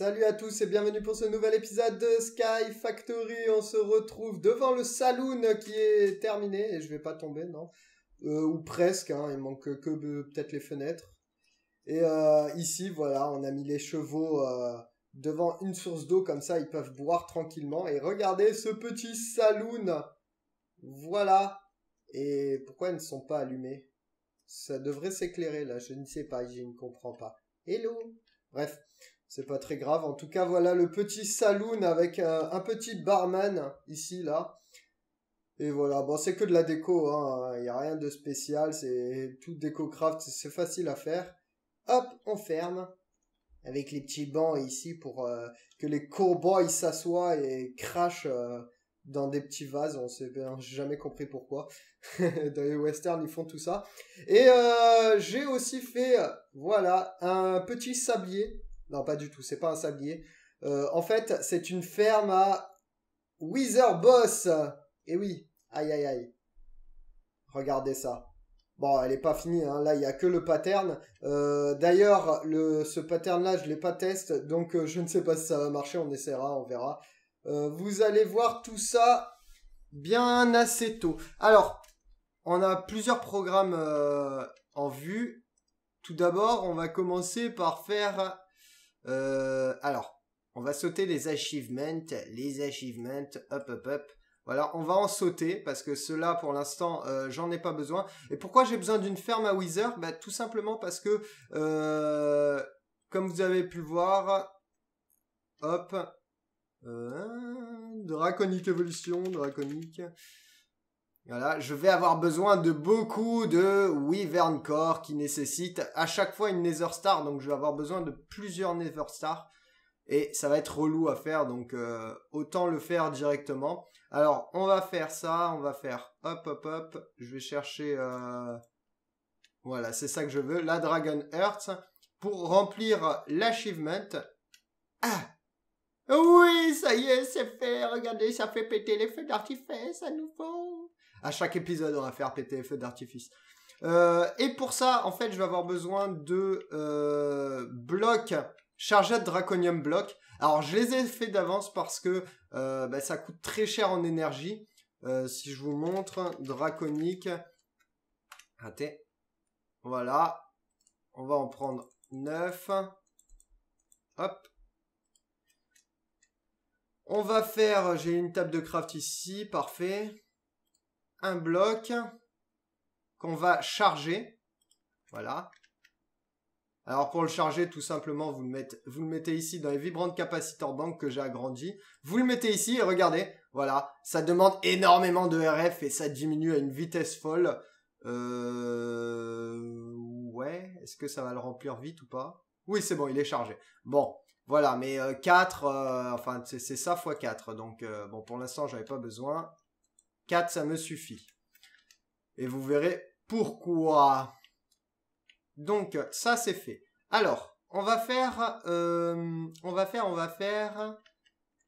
Salut à tous et bienvenue pour ce nouvel épisode de Sky Factory. On se retrouve devant le saloon qui est terminé et je vais pas tomber, non euh, Ou presque, hein, il manque que peut-être les fenêtres. Et euh, ici, voilà, on a mis les chevaux euh, devant une source d'eau, comme ça ils peuvent boire tranquillement. Et regardez ce petit saloon Voilà Et pourquoi ils ne sont pas allumés Ça devrait s'éclairer là, je ne sais pas, je ne comprends pas. Hello Bref, c'est pas très grave. En tout cas, voilà le petit saloon avec euh, un, petit barman ici, là. Et voilà, bon, c'est que de la déco, hein. Il n'y a rien de spécial. C'est tout déco craft, c'est facile à faire. Hop, on ferme. Avec les petits bancs ici pour euh, que les cowboys s'assoient et crachent euh, dans des petits vases. On sait jamais compris pourquoi. dans les westerns, ils font tout ça. Et j'ai aussi fait, voilà, un petit sablier non, pas du tout, c'est pas un sablier. Euh, en fait, c'est une ferme à Wither Boss. et eh oui, aïe aïe aïe. Regardez ça. Bon, elle n'est pas finie, hein. là il n'y a que le pattern. Euh, d'ailleurs, ce pattern-là, je ne l'ai pas test, donc euh, je ne sais pas si ça va marcher, on essaiera, on verra. vous allez voir tout ça bien assez tôt. Alors, on a plusieurs programmes en vue. Tout d'abord, on va commencer par faire euh, alors, on va sauter les achievements, les achievements, hop, hop, hop. Voilà, on va en sauter parce que cela, pour l'instant, euh, j'en ai pas besoin. Et pourquoi j'ai besoin d'une ferme à Wither bah, Tout simplement parce que, euh, comme vous avez pu voir, hop, euh, draconique évolution, draconique. Voilà, je vais avoir besoin de beaucoup de Wyvern Core qui nécessite à chaque fois une Nether Star. Donc je vais avoir besoin de plusieurs Nether Stars. Et ça va être relou à faire, donc euh, autant le faire directement. Alors, on va faire ça, on va faire hop, hop, hop. Je vais chercher... Euh, voilà, c'est ça que je veux, la Dragon earth Pour remplir l'achievement. Ah Oui, ça y est, c'est fait. Regardez, ça fait péter les feux d'artifice à nouveau. À chaque épisode, on va faire PTFE d'artifice. Euh, et pour ça, en fait, je vais avoir besoin de euh, blocs blocs de draconium blocs. Alors, je les ai fait d'avance parce que euh, bah, ça coûte très cher en énergie. si je vous montre, draconique. Raté. Voilà. On va en prendre 9. Hop. On va faire... J'ai une table de craft ici. Parfait un bloc qu'on va charger. Voilà. Alors pour le charger, tout simplement, vous le, mettez, vous le mettez ici dans les vibrantes capacitor bank que j'ai agrandi. Vous le mettez ici et regardez, voilà, ça demande énormément de RF et ça diminue à une vitesse folle. Euh, ouais, est-ce que ça va le remplir vite ou pas Oui, c'est bon, il est chargé. Bon, voilà, mais 4, euh, euh, enfin c'est ça x 4. Donc bon, pour l'instant, j'avais pas besoin. 4, ça me suffit. Et vous verrez pourquoi. Donc, ça, c'est fait. Alors, on va faire... Euh, on va faire, on va faire...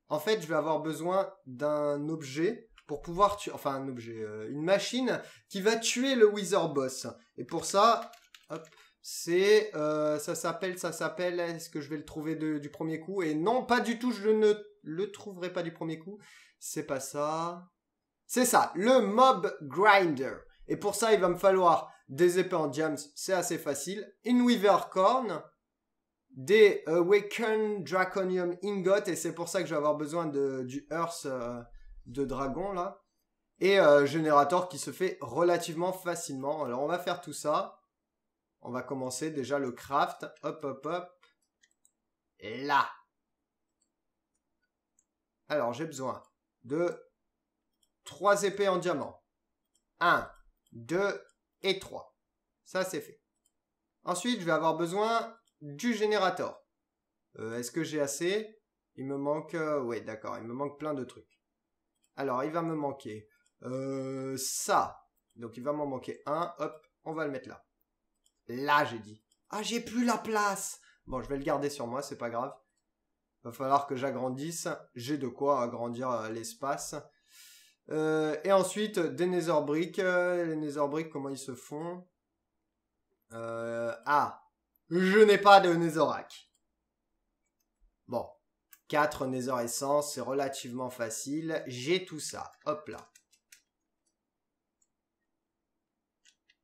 En fait, je vais avoir besoin d'un objet pour pouvoir tuer... Enfin, un objet, euh, une machine qui va tuer le Wither Boss. Et pour ça, hop, c'est... Euh, ça s'appelle, ça s'appelle... Est-ce que je vais le trouver du premier coup Et non, pas du tout, je ne le trouverai pas du premier coup. C'est pas ça. C'est ça, le mob grinder. Et pour ça, il va me falloir des épées en gems, c'est assez facile. Une Weaver Corn, des Awakened euh, Draconium Ingot, et c'est pour ça que je vais avoir besoin de, du Earth euh, de dragon, là. Et un euh, Générateur qui se fait relativement facilement. Alors, on va faire tout ça. On va commencer déjà le craft. Hop, hop, hop. Là. Alors, j'ai besoin de trois épées en diamant. 1, 2 et 3. Ça, c'est fait. Ensuite, je vais avoir besoin du générateur. Euh, est-ce que j'ai assez Il me manque... Euh, oui, d'accord, il me manque plein de trucs. Alors, il va me manquer euh, ça. Donc, il va m'en manquer un. Hop, on va le mettre là. Là, j'ai dit. Ah, j'ai plus la place Bon, je vais le garder sur moi, c'est pas grave. Va falloir que j'agrandisse. J'ai de quoi agrandir l'espace. Euh, et ensuite, des Nether euh, les briques comment ils se font euh, Ah, je n'ai pas de Netherrack. Bon, 4 Nether Essence, c'est relativement facile. J'ai tout ça. Hop là.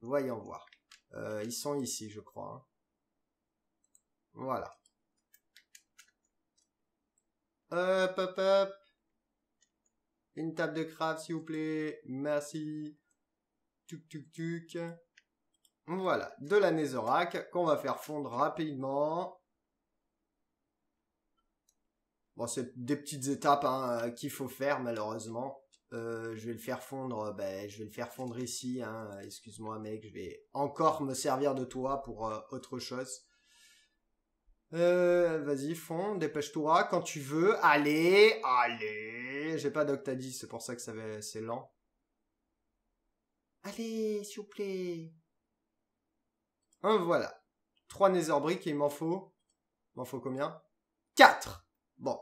Voyons voir. ils sont ici, je crois. Hein. Voilà. Hop, hop, hop. Une table de craft, s'il vous plaît. Merci. Tuc, tuc, tuc. Voilà, de la nézorac qu'on va faire fondre rapidement. Bon, c'est des petites étapes hein, euh, qu'il faut faire malheureusement. Euh, je vais le faire fondre, euh, ben, je vais le faire fondre ici. Hein. Excuse-moi mec, je vais encore me servir de toi pour autre chose. Euh, vas-y, fond, dépêche-toi quand tu veux. Allez, allez. J'ai pas d'octadis, c'est pour ça que ça va... c'est lent. Allez, s'il vous plaît. Hein, voilà. Trois nether il m'en faut. M'en faut combien Quatre Bon.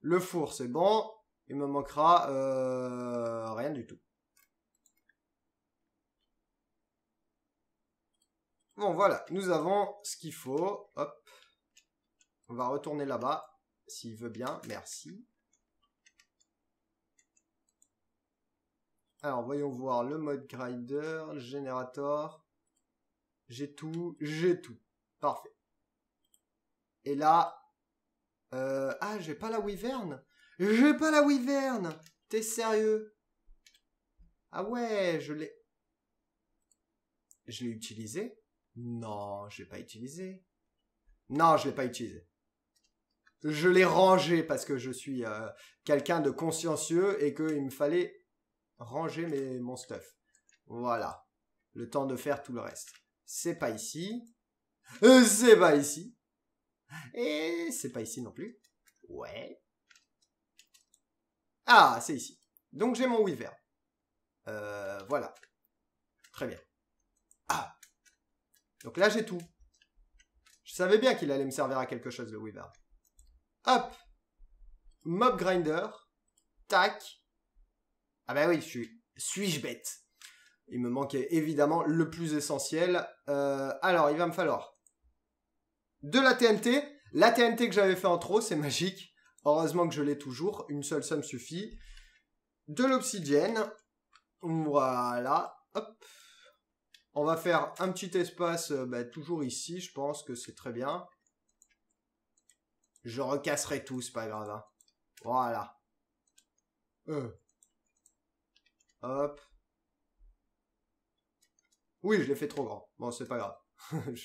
Le four, c'est bon. Il me manquera euh, rien du tout. Bon, voilà. Nous avons ce qu'il faut. Hop. On va retourner là-bas, s'il veut bien. Merci. Alors, voyons voir le mode grinder, générateur. J'ai tout, j'ai tout. Parfait. Et là... Euh, ah, j'ai pas la wyvern J'ai pas la wyvern T'es sérieux Ah ouais, je l'ai... Je l'ai utilisé Non, je l'ai pas utilisé. Non, je l'ai pas utilisé je l'ai rangé parce que je suis euh, quelqu'un de consciencieux et qu'il me fallait ranger mon stuff. Voilà. Le temps de faire tout le reste. C'est pas ici. Euh, c'est pas ici. Et c'est pas ici non plus. Ouais. Ah, c'est ici. Donc j'ai mon Weaver. Euh, voilà. Très bien. Ah. Donc là j'ai tout. Je savais bien qu'il allait me servir à quelque chose le Weaver. Hop. Mob grinder. Tac. Ah bah oui, je suis, suis-je bête Il me manquait évidemment le plus essentiel. Euh, alors, il va me falloir de la TNT. La TNT que j'avais fait en trop, c'est magique. Heureusement que je l'ai toujours. Une seule somme suffit. De l'obsidienne. Voilà. Hop. On va faire un petit espace euh, bah, toujours ici. Je pense que c'est très bien. Je recasserai tout, c'est pas grave. Hein. Voilà. Euh. Hop. Oui, je l'ai fait trop grand. Bon, c'est pas grave.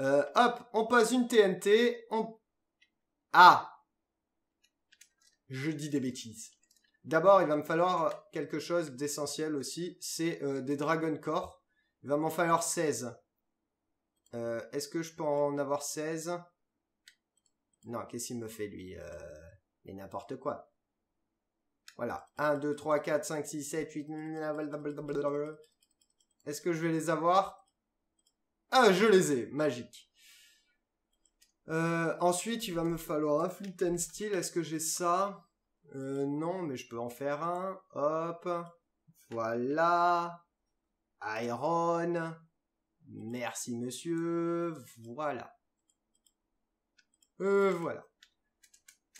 Euh, hop, on pose une TNT. Ah Je dis des bêtises. D'abord, il va me falloir quelque chose d'essentiel aussi. C'est euh, des Dragon Core. Il va m'en falloir 16. Est-ce que je peux en avoir 16 non, qu'est-ce qu'il me fait lui Et euh, n'importe quoi. Voilà. 1, 2, 3, 4, 5, 6, 7, 8... Est-ce que je vais les avoir Ah, je les ai. Magique. Euh, ensuite, il va me falloir un flint and steel. Est-ce que j'ai ça euh, Non, mais je peux en faire un. Hop. Voilà. Iron. Merci, monsieur. Voilà. Euh, voilà.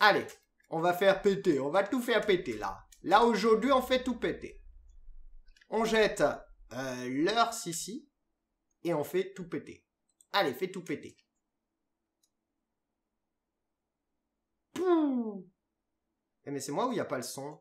Allez, on va faire péter, on va tout faire péter là. Là aujourd'hui, on fait tout péter. On jette euh, ici et on fait tout péter. Allez, fais tout péter. Pouh. Eh, mais c'est moi ou il n'y a pas le son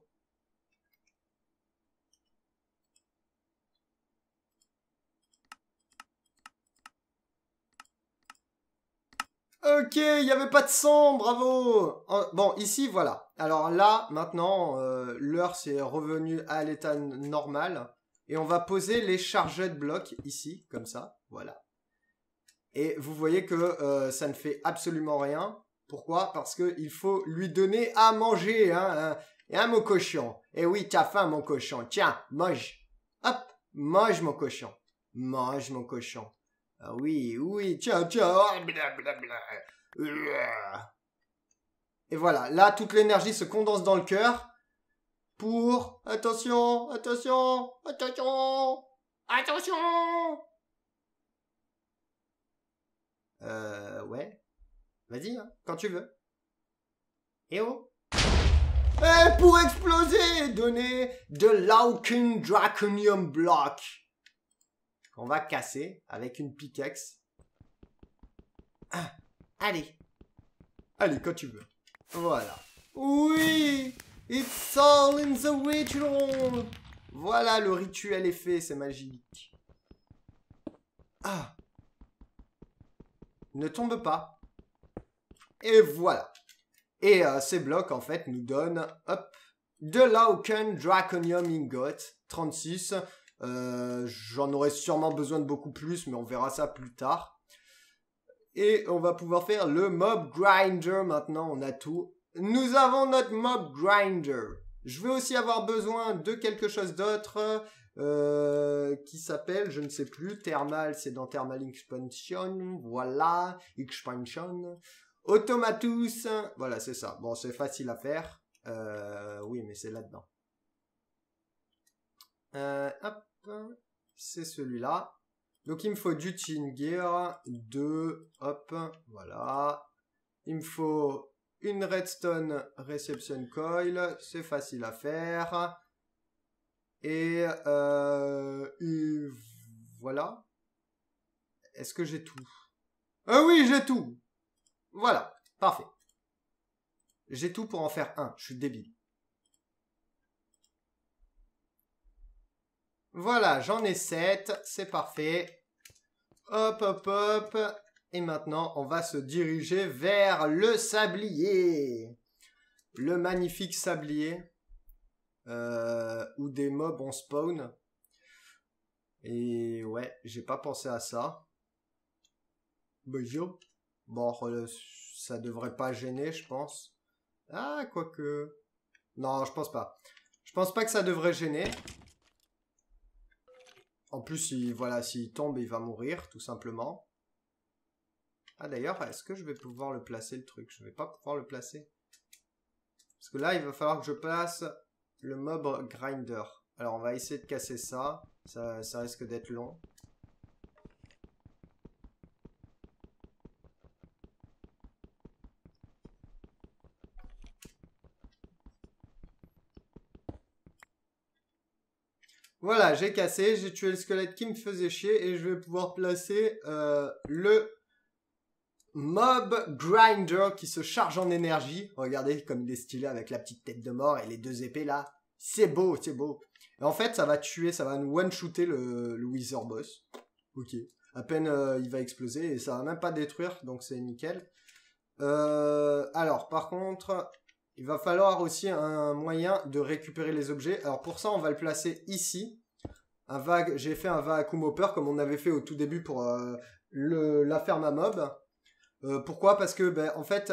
Ok, il n'y avait pas de sang, bravo Bon, ici, voilà. Alors là, maintenant, euh, l'heure s'est revenue à l'état normal. Et on va poser les chargés de blocs ici, comme ça, voilà. Et vous voyez que euh, ça ne fait absolument rien. Pourquoi Parce qu'il faut lui donner à manger, hein, hein, hein mon cochon. Eh oui, t'as faim, mon cochon. Tiens, mange. Hop, mange, mon cochon. Mange, mon cochon. Ah oui, oui, tiens, ciao. Et voilà, là, toute l'énergie se condense dans le cœur pour... Attention, attention, attention, attention. Euh, ouais. Vas-y, hein, quand tu veux. Et eh oh Et pour exploser, donnez de l'Auken Draconium Block. On va casser avec une pickaxe. Ah, allez. Allez, quand tu veux. Voilà. Oui It's all in the ritual Voilà, le rituel est fait, c'est magique. Ah Ne tombe pas. Et voilà. Et euh, ces blocs, en fait, nous donnent, hop, de l'Auken Draconium Ingot 36, euh, j'en aurais sûrement besoin de beaucoup plus, mais on verra ça plus tard. Et on va pouvoir faire le mob grinder maintenant, on a tout. Nous avons notre mob grinder. Je vais aussi avoir besoin de quelque chose d'autre euh, qui s'appelle, je ne sais plus, Thermal, c'est dans Thermal Expansion, voilà, Expansion. Automatus, voilà, c'est ça. Bon, c'est facile à faire. Euh, oui, mais c'est là-dedans. Euh, c'est celui-là. Donc il me faut du Gear, deux, hop, voilà. Il me faut une Redstone Reception Coil, c'est facile à faire. Et, euh, voilà. Est-ce que j'ai tout Ah oui, j'ai tout Voilà, parfait. J'ai tout pour en faire un, je suis débile. Voilà, j'en ai 7. C'est parfait. Hop, hop, hop. Et maintenant, on va se diriger vers le sablier. Le magnifique sablier. Euh, où des mobs ont spawn. Et ouais, j'ai pas pensé à ça. Bonjour. Bon, euh, ça devrait pas gêner, je pense. Ah, quoique. Non, je pense pas. Je pense pas que ça devrait gêner. En plus, voilà, s'il tombe, il va mourir, tout simplement. Ah d'ailleurs, est-ce que je vais pouvoir le placer le truc Je vais pas pouvoir le placer. Parce que là, il va falloir que je place le mob grinder. Alors on va essayer de casser Ça, ça risque d'être long. Voilà, j'ai cassé, j'ai tué le squelette qui me faisait chier et je vais pouvoir placer euh, le Mob Grinder qui se charge en énergie. Regardez comme il est stylé avec la petite tête de mort et les deux épées là. C'est beau, c'est beau. Et en fait, ça va tuer, ça va nous one-shooter le, wizard Boss. Ok. À peine euh, il va exploser et ça va même pas détruire, donc c'est nickel. Euh, alors, par contre, il va falloir aussi un moyen de récupérer les objets. Alors pour ça, on va le placer ici. Un vague, j'ai fait un vacuum hopper comme on avait fait au tout début pour euh, la ferme à mob. Euh, pourquoi Parce que ben, en fait,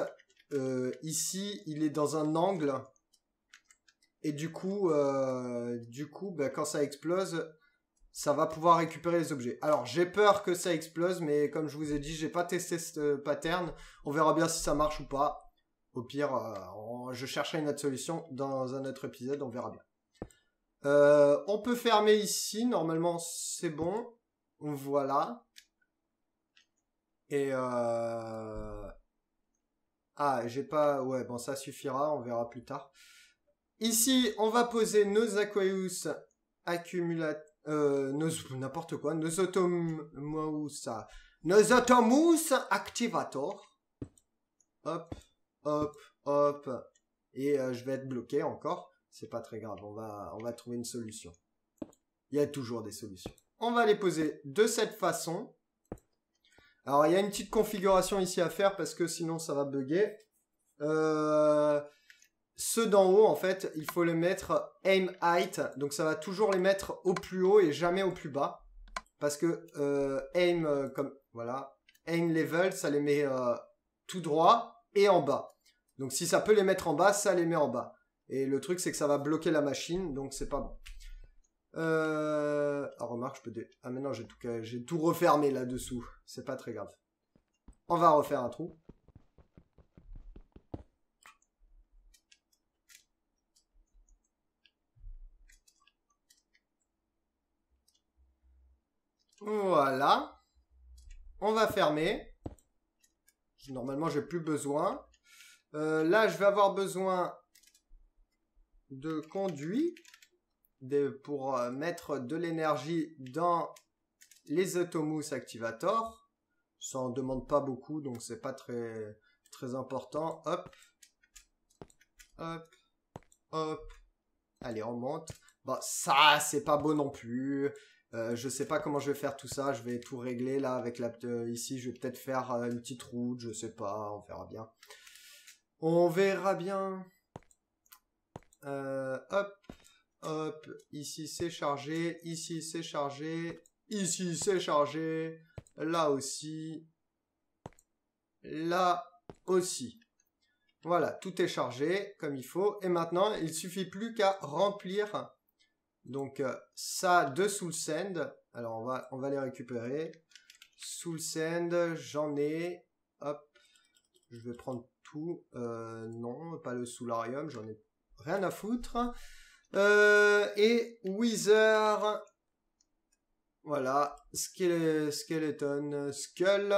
euh, ici, il est dans un angle. Et du coup, du coup ben, quand ça explose, ça va pouvoir récupérer les objets. Alors j'ai peur que ça explose, mais comme je vous ai dit, j'ai pas testé ce pattern. On verra bien si ça marche ou pas. Au pire, euh, je chercherai une autre solution dans un autre épisode, on verra bien. Euh, on peut fermer ici, normalement c'est bon. Voilà. Et euh, Ah, j'ai pas... Ouais, bon, ça suffira, on verra plus tard. Ici, on va poser nos aquarius accumulateurs... Euh, nos... N'importe quoi. Nos Automous... Nos Automous Activator. Hop hop, hop, et euh, je vais être bloqué encore. C'est pas très grave, on va, on va trouver une solution. Il y a toujours des solutions. On va les poser de cette façon. Alors, il y a une petite configuration ici à faire parce que sinon, ça va bugger. Euh, ceux d'en haut, en fait, il faut les mettre aim height. Donc, ça va toujours les mettre au plus haut et jamais au plus bas. Parce que euh, aim, comme, voilà, aim level, ça les met tout droit et en bas. Donc si ça peut les mettre en bas, ça les met en bas. Et le truc, c'est que ça va bloquer la machine, donc c'est pas bon. Euh, ah, remarque, je peux... Ah, mais non, j'ai tout, j'ai tout refermé là-dessous. C'est pas très grave. On va refaire un trou. Voilà. On va fermer. Normalement, j'ai plus besoin. Euh, là, je vais avoir besoin de conduits pour euh, mettre de l'énergie dans les automousses Activator. Ça en demande pas beaucoup, donc c'est pas très, très important. Hop. Hop. Hop. Allez, on monte. Ça, bah, ça, c'est pas beau non plus. Je euh, je sais pas comment je vais faire tout ça. Je vais tout régler là avec la... ici, je vais peut-être faire une petite route, je sais pas. On verra bien. On verra bien. Euh, hop, hop. Ici, c'est chargé. Ici, c'est chargé. Ici, c'est chargé. Là aussi. Là aussi. Voilà, tout est chargé comme il faut. Et maintenant, il suffit plus qu'à remplir donc euh, ça de le Send. Alors on va, on va les récupérer. le Send, j'en ai. Hop, je vais prendre euh, non, pas le Soularium, j'en ai rien à foutre. Euh, et Wither. Voilà, Skeleton, Skull,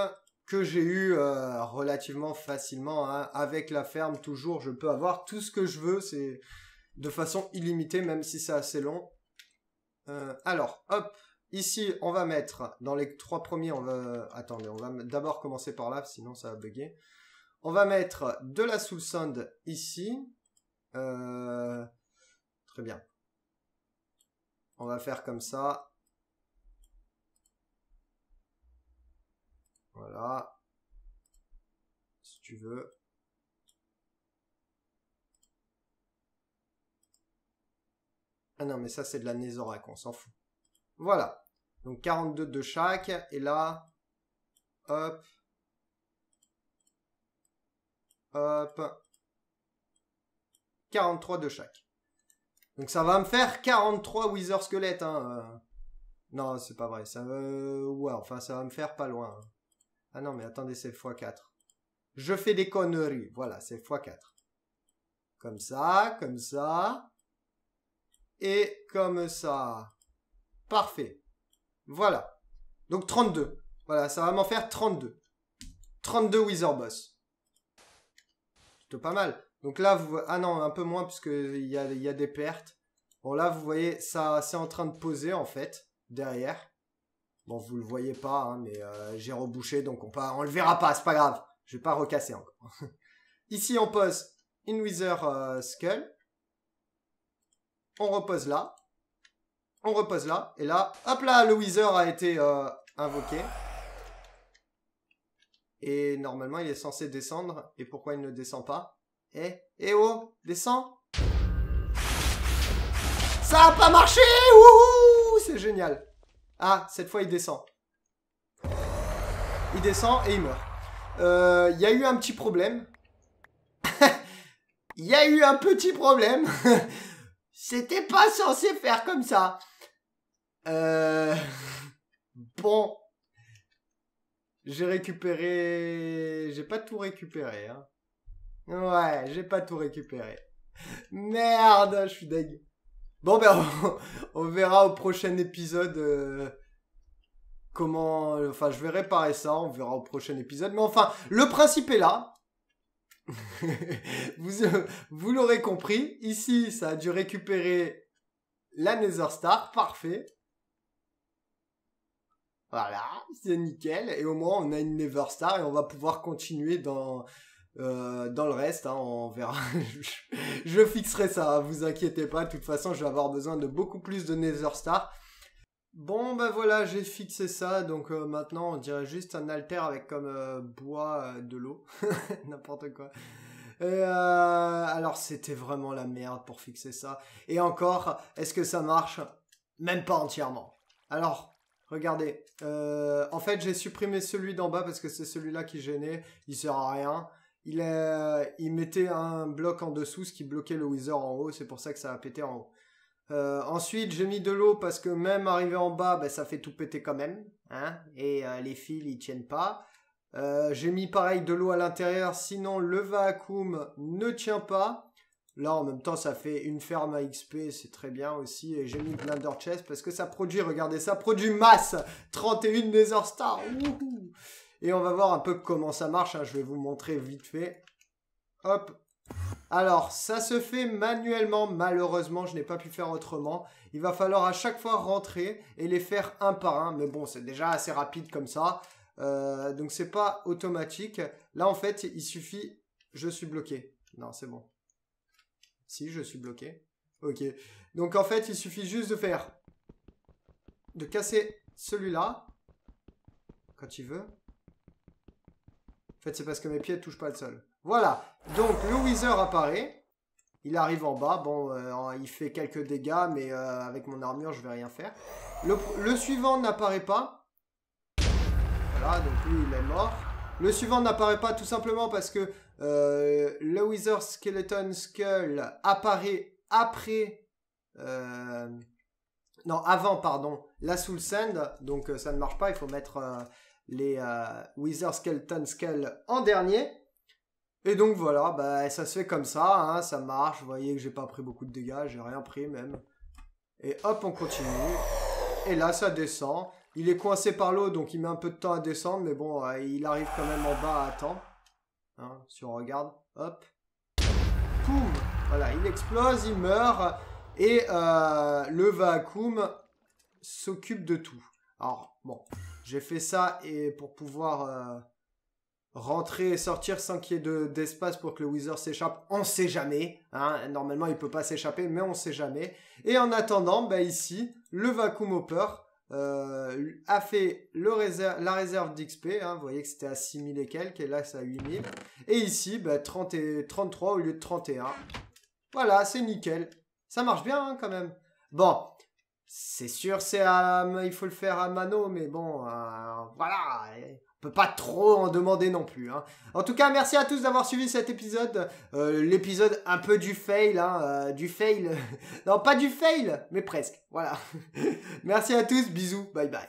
que j'ai eu euh, relativement facilement. Hein. Avec la ferme, toujours, je peux avoir tout ce que je veux. C'est de façon illimitée, même si c'est assez long. alors, hop, ici, on va mettre, dans les trois premiers, on va... Attendez, on va d'abord commencer par là, sinon ça va bugger. On va mettre de la sous-sonde ici. Euh, très bien. On va faire comme ça. Voilà. Si tu veux. Ah non, mais ça, c'est de la Nézorac, on s'en fout. Voilà. Donc 42 de chaque. Et là, hop, Hop. 43 de chaque. Donc ça va me faire 43 Wither Squelette. Hein, euh. Non, c'est pas vrai. Ça euh, Ouais, enfin, ça va me faire pas loin. Hein. Ah non, mais attendez, c'est x4. Je fais des conneries. Voilà, c'est x4. Comme ça, comme ça. Et comme ça. Parfait. Voilà. Donc 32. Voilà, ça va m'en faire 32. 32 Wither Boss pas mal. Donc là, vous... Ah non, un peu moins puisque il y a des pertes. Bon là, vous voyez, ça c'est en train de poser en fait, derrière. Bon, vous le voyez pas, hein, mais euh, j'ai rebouché, donc on, pas, on le verra pas, c'est pas grave. Je vais pas recasser encore. Ici, on pose une Wizard euh, Skull. On repose là. On repose là. Et là, hop là, le Wither a été euh, invoqué. Et normalement, il est censé descendre. Et pourquoi il ne descend pas Eh Eh oh descend Ça a pas marché Wouhou C'est génial Ah, cette fois, il descend. Il descend et il meurt. Euh, il y a eu un petit problème. Il y a eu un petit problème. C'était pas censé faire comme ça. Euh... Bon, j'ai récupéré... J'ai pas tout récupéré. Hein. Ouais, j'ai pas tout récupéré. Merde, je suis deg. Bon ben, on, verra au prochain épisode euh, comment... Enfin, je vais réparer ça, on verra au prochain épisode. Mais enfin, le principe est là. vous euh, vous l'aurez compris, ici, ça a dû récupérer la Nether Star, parfait. Voilà, c'est nickel. Et au moins, on a une Neverstar, Star et on va pouvoir continuer dans, euh, dans le reste. Hein, on verra. je fixerai ça, hein. vous inquiétez pas. De toute façon, je vais avoir besoin de beaucoup plus de Never Star. Bon, ben voilà, j'ai fixé ça. Donc euh, maintenant, on dirait juste un alter avec comme euh, bois de l'eau. N'importe quoi. alors c'était vraiment la merde pour fixer ça. Et encore, est-ce que ça marche Même pas entièrement. Alors, Regardez, euh, en fait j'ai supprimé celui d'en bas parce que c'est celui-là qui gênait, il sert à rien. Il, mettait un bloc en dessous, ce qui bloquait le wither en haut, c'est pour ça que ça a pété en haut. Euh, ensuite j'ai mis de l'eau parce que même arrivé en bas, bah, ça fait tout péter quand même. Hein, et euh, les fils ils tiennent pas. j'ai mis pareil de l'eau à l'intérieur, sinon le vacuum ne tient pas. Là, en même temps, ça fait une ferme à XP, c'est très bien aussi. Et j'ai mis Blender Chest parce que ça produit, regardez ça, produit masse 31 Nether Star Et on va voir un peu comment ça marche, hein, je vais vous montrer vite fait. Hop alors, ça se fait manuellement, malheureusement, je n'ai pas pu faire autrement. Il va falloir à chaque fois rentrer et les faire un par un, mais bon, c'est déjà assez rapide comme ça. Euh, donc, c'est pas automatique. Là, en fait, il suffit... Je suis bloqué. Non, c'est bon. Si, je suis bloqué. Ok. Donc en fait, il suffit juste de faire... De casser celui-là. Quand il veut. En fait, c'est parce que mes pieds ne touchent pas le sol. Voilà. Donc le Wither apparaît. Il arrive en bas. Bon, euh, il fait quelques dégâts, mais euh, avec mon armure, je vais rien faire. Le, le suivant n'apparaît pas. Voilà, donc lui, il est mort. Le suivant n'apparaît pas tout simplement parce que euh, le Wither Skeleton Skull apparaît après... Euh, non, avant, pardon, la Soul Sand. Donc euh, ça ne marche pas, il faut mettre les Wither Skeleton Skull en dernier. Et donc voilà, bah, ça se fait comme ça, hein. ça marche. Vous voyez que j'ai pas pris beaucoup de dégâts, j'ai rien pris même. Et hop, on continue et là ça descend. Il est coincé par l'eau, donc il met un peu de temps à descendre, mais bon, euh, il arrive quand même en bas à temps. Hein, si on regarde, hop. Poum Voilà, il explose, il meurt, et euh, le vacuum s'occupe de tout. Alors, bon, j'ai fait ça et pour pouvoir... Euh, rentrer et sortir sans qu'il y ait d'espace pour que le wizard s'échappe, on sait jamais. Hein. Normalement, il peut pas s'échapper, mais on sait jamais. Et en attendant, bah ici, le Vacuum Hopper euh, a fait la réserve d'XP. Hein. Vous voyez que c'était à 6000 et quelques, et là, c'est à 8000. Et ici, 33 bah, au lieu de 31. Voilà, c'est nickel. Ça marche bien, hein, quand même. Bon, c'est sûr, c'est il faut le faire à mano, mais bon, euh, voilà on peut pas trop en demander non plus. Hein. En tout cas, merci à tous d'avoir suivi cet épisode. Euh, l'épisode un peu du fail, hein, euh, du fail. non, pas du fail, mais presque. Voilà. merci à tous, bisous, bye bye.